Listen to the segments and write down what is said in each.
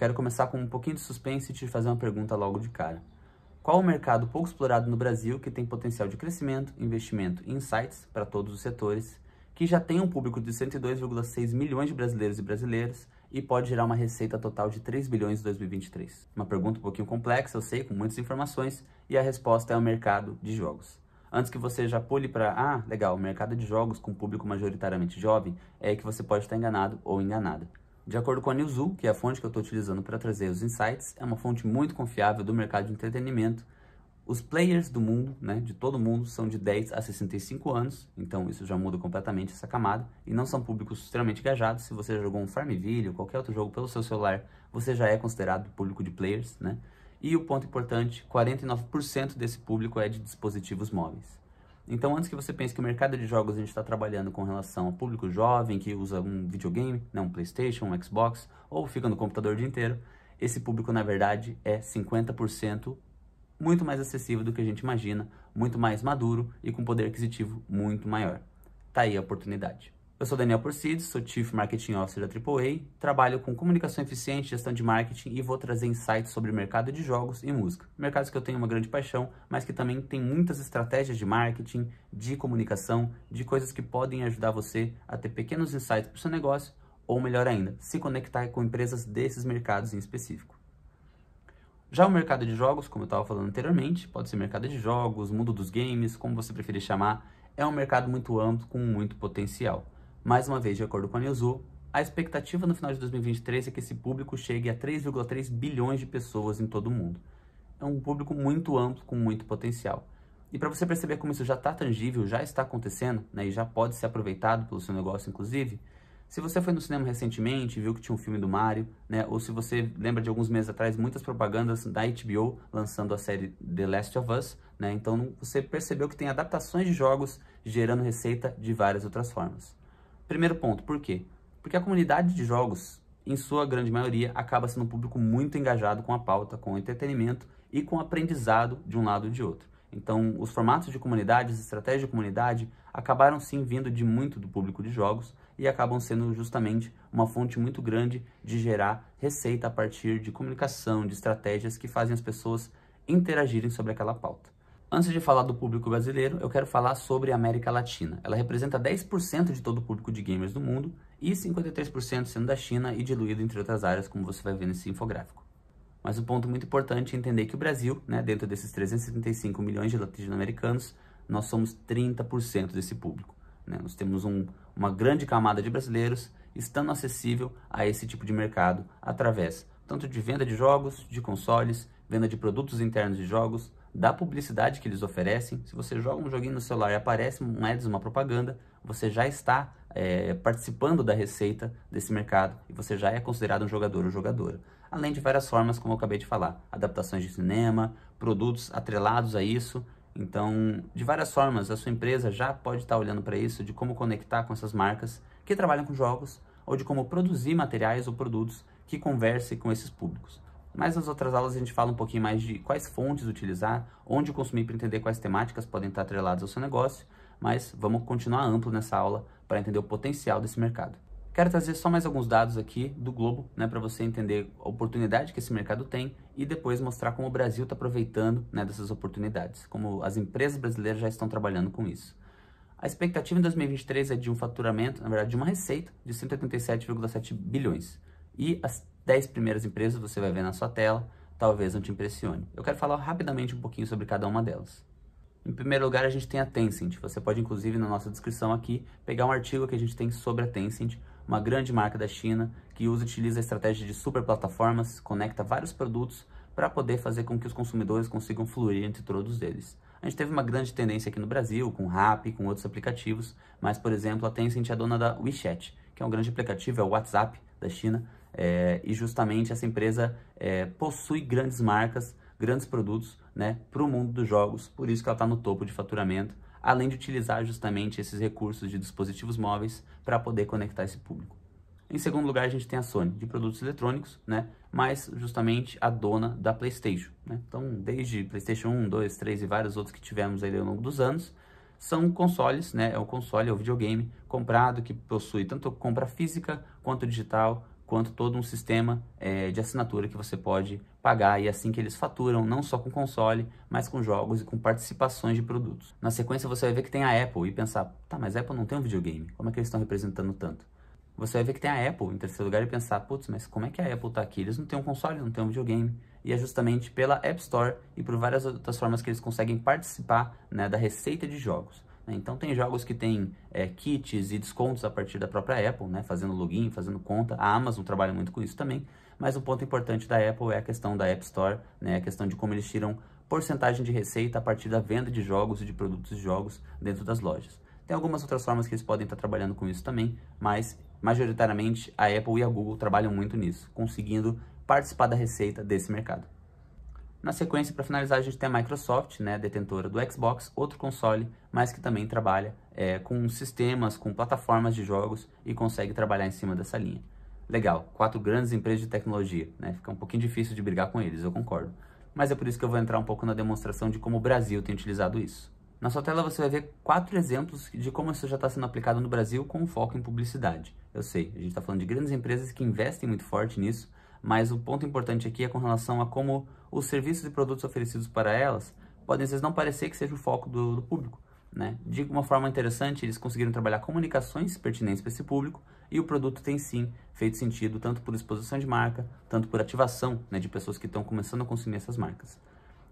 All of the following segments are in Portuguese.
quero começar com um pouquinho de suspense e te fazer uma pergunta logo de cara. Qual o mercado pouco explorado no Brasil que tem potencial de crescimento, investimento e insights para todos os setores, que já tem um público de 102,6 milhões de brasileiros e brasileiras e pode gerar uma receita total de 3 bilhões em 2023? Uma pergunta um pouquinho complexa, eu sei, com muitas informações, e a resposta é o mercado de jogos. Antes que você já pule para, ah, legal, o mercado de jogos com público majoritariamente jovem, é que você pode estar enganado ou enganada. De acordo com a Newzoo, que é a fonte que eu estou utilizando para trazer os insights, é uma fonte muito confiável do mercado de entretenimento. Os players do mundo, né, de todo mundo, são de 10 a 65 anos, então isso já muda completamente essa camada, e não são públicos extremamente engajados. Se você jogou um Farmville ou qualquer outro jogo pelo seu celular, você já é considerado público de players, né? E o ponto importante, 49% desse público é de dispositivos móveis. Então, antes que você pense que o mercado de jogos a gente está trabalhando com relação ao público jovem que usa um videogame, né, um PlayStation, um Xbox, ou fica no computador o dia inteiro, esse público, na verdade, é 50% muito mais acessível do que a gente imagina, muito mais maduro e com poder aquisitivo muito maior. Tá aí a oportunidade. Eu sou Daniel Porcides, sou Chief Marketing Officer da AAA, trabalho com comunicação eficiente, gestão de marketing e vou trazer insights sobre o mercado de jogos e música. Mercados que eu tenho uma grande paixão, mas que também tem muitas estratégias de marketing, de comunicação, de coisas que podem ajudar você a ter pequenos insights para o seu negócio ou melhor ainda, se conectar com empresas desses mercados em específico. Já o mercado de jogos, como eu estava falando anteriormente, pode ser mercado de jogos, mundo dos games, como você preferir chamar, é um mercado muito amplo com muito potencial. Mais uma vez, de acordo com a Newzoo, a expectativa no final de 2023 é que esse público chegue a 3,3 bilhões de pessoas em todo o mundo. É um público muito amplo, com muito potencial. E para você perceber como isso já está tangível, já está acontecendo, né, e já pode ser aproveitado pelo seu negócio, inclusive, se você foi no cinema recentemente, e viu que tinha um filme do Mario, né, ou se você lembra de alguns meses atrás muitas propagandas da HBO lançando a série The Last of Us, né, então você percebeu que tem adaptações de jogos gerando receita de várias outras formas. Primeiro ponto, por quê? Porque a comunidade de jogos, em sua grande maioria, acaba sendo um público muito engajado com a pauta, com o entretenimento e com o aprendizado de um lado ou de outro. Então, os formatos de comunidade, as estratégias de comunidade, acabaram sim vindo de muito do público de jogos e acabam sendo justamente uma fonte muito grande de gerar receita a partir de comunicação, de estratégias que fazem as pessoas interagirem sobre aquela pauta. Antes de falar do público brasileiro, eu quero falar sobre a América Latina. Ela representa 10% de todo o público de gamers do mundo e 53% sendo da China e diluído entre outras áreas, como você vai ver nesse infográfico. Mas um ponto muito importante é entender que o Brasil, né, dentro desses 375 milhões de latino-americanos, nós somos 30% desse público. Né? Nós temos um, uma grande camada de brasileiros estando acessível a esse tipo de mercado através tanto de venda de jogos, de consoles, venda de produtos internos de jogos, da publicidade que eles oferecem. Se você joga um joguinho no celular e aparece um ads, uma propaganda, você já está é, participando da receita desse mercado e você já é considerado um jogador ou jogadora. Além de várias formas, como eu acabei de falar, adaptações de cinema, produtos atrelados a isso. Então, de várias formas, a sua empresa já pode estar olhando para isso, de como conectar com essas marcas que trabalham com jogos ou de como produzir materiais ou produtos que conversem com esses públicos. Mas nas outras aulas a gente fala um pouquinho mais de quais fontes utilizar, onde consumir para entender quais temáticas podem estar atreladas ao seu negócio, mas vamos continuar amplo nessa aula para entender o potencial desse mercado. Quero trazer só mais alguns dados aqui do Globo, né, para você entender a oportunidade que esse mercado tem e depois mostrar como o Brasil está aproveitando né, dessas oportunidades, como as empresas brasileiras já estão trabalhando com isso. A expectativa em 2023 é de um faturamento, na verdade, de uma receita de 187,7 bilhões. E as 10 primeiras empresas você vai ver na sua tela, talvez não te impressione. Eu quero falar rapidamente um pouquinho sobre cada uma delas. Em primeiro lugar, a gente tem a Tencent. Você pode, inclusive, na nossa descrição aqui, pegar um artigo que a gente tem sobre a Tencent, uma grande marca da China que usa e utiliza a estratégia de super plataformas, conecta vários produtos para poder fazer com que os consumidores consigam fluir entre todos eles. A gente teve uma grande tendência aqui no Brasil, com Rap, com outros aplicativos, mas, por exemplo, a Tencent é dona da WeChat, que é um grande aplicativo, é o WhatsApp da China, é, e justamente essa empresa é, possui grandes marcas, grandes produtos né, para o mundo dos jogos, por isso que ela está no topo de faturamento, além de utilizar justamente esses recursos de dispositivos móveis para poder conectar esse público. Em segundo lugar, a gente tem a Sony, de produtos eletrônicos, né? mas justamente a dona da PlayStation. Né? Então, desde PlayStation 1, 2, 3 e vários outros que tivemos aí ao longo dos anos, são consoles, né? É o console, é o videogame comprado que possui tanto compra física quanto digital, quanto todo um sistema é, de assinatura que você pode pagar e é assim que eles faturam, não só com console, mas com jogos e com participações de produtos. Na sequência você vai ver que tem a Apple e pensar, tá, mas a Apple não tem um videogame, como é que eles estão representando tanto? Você vai ver que tem a Apple em terceiro lugar e pensar, putz, mas como é que a Apple tá aqui? Eles não têm um console, não têm um videogame. E é justamente pela App Store e por várias outras formas que eles conseguem participar né, da receita de jogos. Né? Então tem jogos que tem é, kits e descontos a partir da própria Apple, né? Fazendo login, fazendo conta. A Amazon trabalha muito com isso também. Mas o ponto importante da Apple é a questão da App Store, né? A questão de como eles tiram porcentagem de receita a partir da venda de jogos e de produtos de jogos dentro das lojas. Tem algumas outras formas que eles podem estar trabalhando com isso também, mas majoritariamente a Apple e a Google trabalham muito nisso, conseguindo participar da receita desse mercado. Na sequência, para finalizar, a gente tem a Microsoft, né, detentora do Xbox, outro console, mas que também trabalha é, com sistemas, com plataformas de jogos e consegue trabalhar em cima dessa linha. Legal, quatro grandes empresas de tecnologia, né? Fica um pouquinho difícil de brigar com eles, eu concordo. Mas é por isso que eu vou entrar um pouco na demonstração de como o Brasil tem utilizado isso. Na sua tela você vai ver quatro exemplos de como isso já está sendo aplicado no Brasil com foco em publicidade. Eu sei, a gente está falando de grandes empresas que investem muito forte nisso, mas o ponto importante aqui é com relação a como os serviços e produtos oferecidos para elas podem às vezes não parecer que seja o foco do, do público. Né? De uma forma interessante, eles conseguiram trabalhar comunicações pertinentes para esse público e o produto tem sim feito sentido, tanto por exposição de marca, tanto por ativação né, de pessoas que estão começando a consumir essas marcas.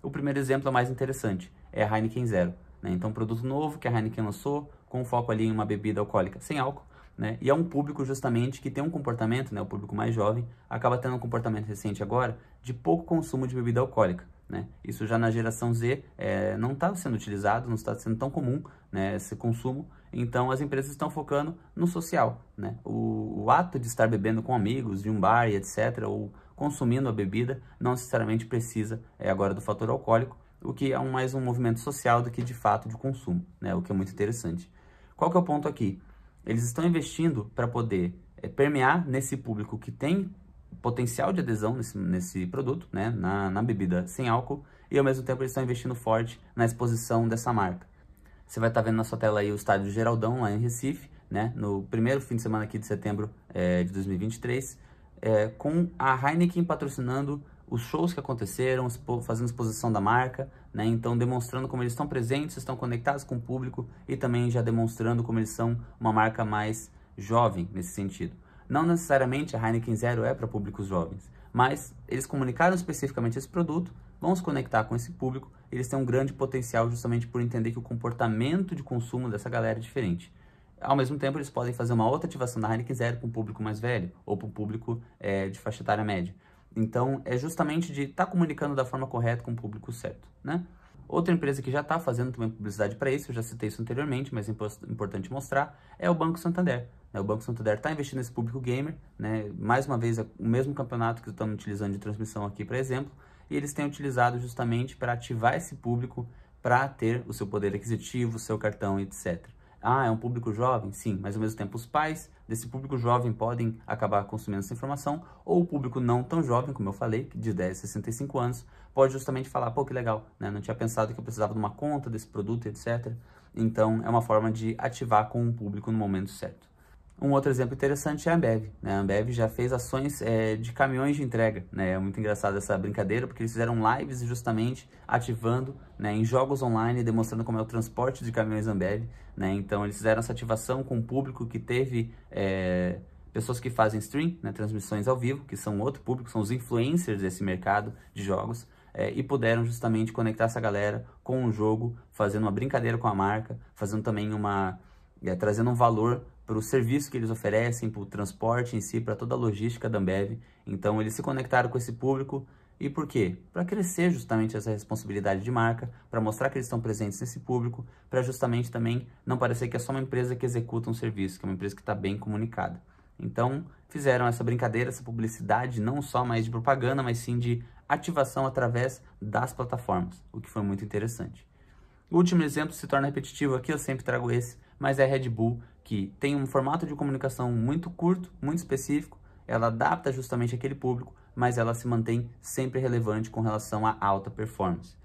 O primeiro exemplo é mais interessante, é a Heineken Zero. Né? Então, produto novo que a Heineken lançou, com foco ali em uma bebida alcoólica sem álcool, né? E é um público justamente que tem um comportamento, né, o público mais jovem, acaba tendo um comportamento recente agora de pouco consumo de bebida alcoólica. Né? Isso já na geração Z é, não está sendo utilizado, não está sendo tão comum né, esse consumo, então as empresas estão focando no social. Né? O, o, ato de estar bebendo com amigos, de um bar e etc., ou consumindo a bebida, não necessariamente precisa é, agora do fator alcoólico, o que é um, mais um movimento social do que de fato de consumo, né? o que é muito interessante. Qual que é o ponto aqui? eles estão investindo para poder é, permear nesse público que tem potencial de adesão nesse, nesse produto, né, na, na bebida sem álcool, e ao mesmo tempo eles estão investindo forte na exposição dessa marca. Você vai estar tá vendo na sua tela aí o estádio Geraldão, lá em Recife, né, no primeiro fim de semana aqui de setembro é, de 2023, é, com a Heineken patrocinando os shows que aconteceram, fazendo exposição da marca, né? Então demonstrando como eles estão presentes, estão conectados com o público e também já demonstrando como eles são uma marca mais jovem nesse sentido. Não necessariamente a Heineken Zero é para públicos jovens, mas eles comunicaram especificamente esse produto, vão se conectar com esse público, eles têm um grande potencial justamente por entender que o comportamento de consumo dessa galera é diferente. Ao mesmo tempo, eles podem fazer uma outra ativação da Heineken Zero com um público mais velho ou para um público é, de faixa etária média. Então, é justamente de estar tá comunicando da forma correta com o público certo, né? Outra empresa que já está fazendo também publicidade para isso, eu já citei isso anteriormente, mas é importante mostrar, é o Banco Santander. Né? O Banco Santander está investindo nesse público gamer, né? mais uma vez, é o mesmo campeonato que estamos utilizando de transmissão aqui, por exemplo, e eles têm utilizado justamente para ativar esse público para ter o seu poder aquisitivo, o seu cartão, etc. Ah, é um público jovem? Sim, mas ao mesmo tempo os pais desse público jovem podem acabar consumindo essa informação, ou o público não tão jovem, como eu falei, de 10 a 65 anos, pode justamente falar, pô, que legal, né? não tinha pensado que eu precisava de uma conta desse produto, etc. Então, é uma forma de ativar com o público no momento certo. Um outro exemplo interessante é a Ambev. Né? A Ambev já fez ações é, de caminhões de entrega. Né? É muito engraçado essa brincadeira, porque eles fizeram lives justamente ativando né, em jogos online, demonstrando como é o transporte de caminhões Ambev. Né? Então, eles fizeram essa ativação com o público que teve... É, pessoas que fazem stream, né, transmissões ao vivo, que são outro público, são os influencers desse mercado de jogos, é, e puderam justamente conectar essa galera com o um jogo, fazendo uma brincadeira com a marca, fazendo também uma é, trazendo um valor para o serviço que eles oferecem, para o transporte em si, para toda a logística da Ambev. Então eles se conectaram com esse público e por quê? Para crescer justamente essa responsabilidade de marca, para mostrar que eles estão presentes nesse público, para justamente também não parecer que é só uma empresa que executa um serviço, que é uma empresa que está bem comunicada. Então, fizeram essa brincadeira, essa publicidade, não só mais de propaganda, mas sim de ativação através das plataformas, o que foi muito interessante. O último exemplo se torna repetitivo aqui, eu sempre trago esse, mas é a Red Bull que tem um formato de comunicação muito curto, muito específico, ela adapta justamente aquele público, mas ela se mantém sempre relevante com relação à alta performance.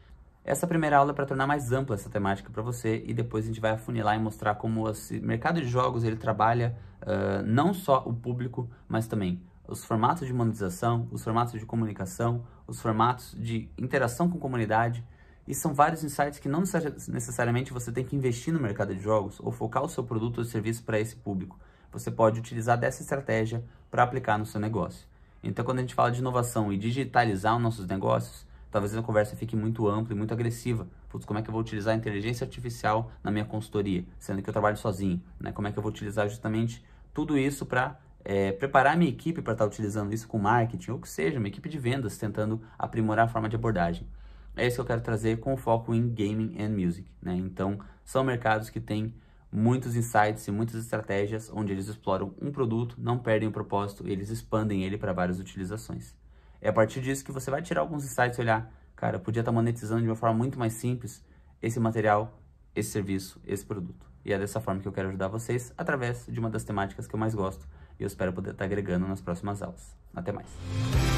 Essa primeira aula é para tornar mais ampla essa temática para você e depois a gente vai afunilar e mostrar como esse mercado de jogos ele trabalha uh, não só o público, mas também os formatos de monetização, os formatos de comunicação, os formatos de interação com comunidade e são vários insights que não necessariamente você tem que investir no mercado de jogos ou focar o seu produto ou serviço para esse público. Você pode utilizar dessa estratégia para aplicar no seu negócio. Então, quando a gente fala de inovação e digitalizar os nossos negócios, talvez a conversa fique muito ampla e muito agressiva. Putz, como é que eu vou utilizar a inteligência artificial na minha consultoria, sendo que eu trabalho sozinho? Né? Como é que eu vou utilizar justamente tudo isso para é, preparar minha equipe para estar tá utilizando isso com marketing, ou que seja, uma equipe de vendas tentando aprimorar a forma de abordagem. É isso que eu quero trazer com foco em gaming and music, né? Então, são mercados que têm muitos insights e muitas estratégias onde eles exploram um produto, não perdem o propósito, eles expandem ele para várias utilizações. É a partir disso que você vai tirar alguns insights e olhar, cara, podia estar tá monetizando de uma forma muito mais simples esse material, esse serviço, esse produto. E é dessa forma que eu quero ajudar vocês através de uma das temáticas que eu mais gosto e eu espero poder estar tá agregando nas próximas aulas. Até mais.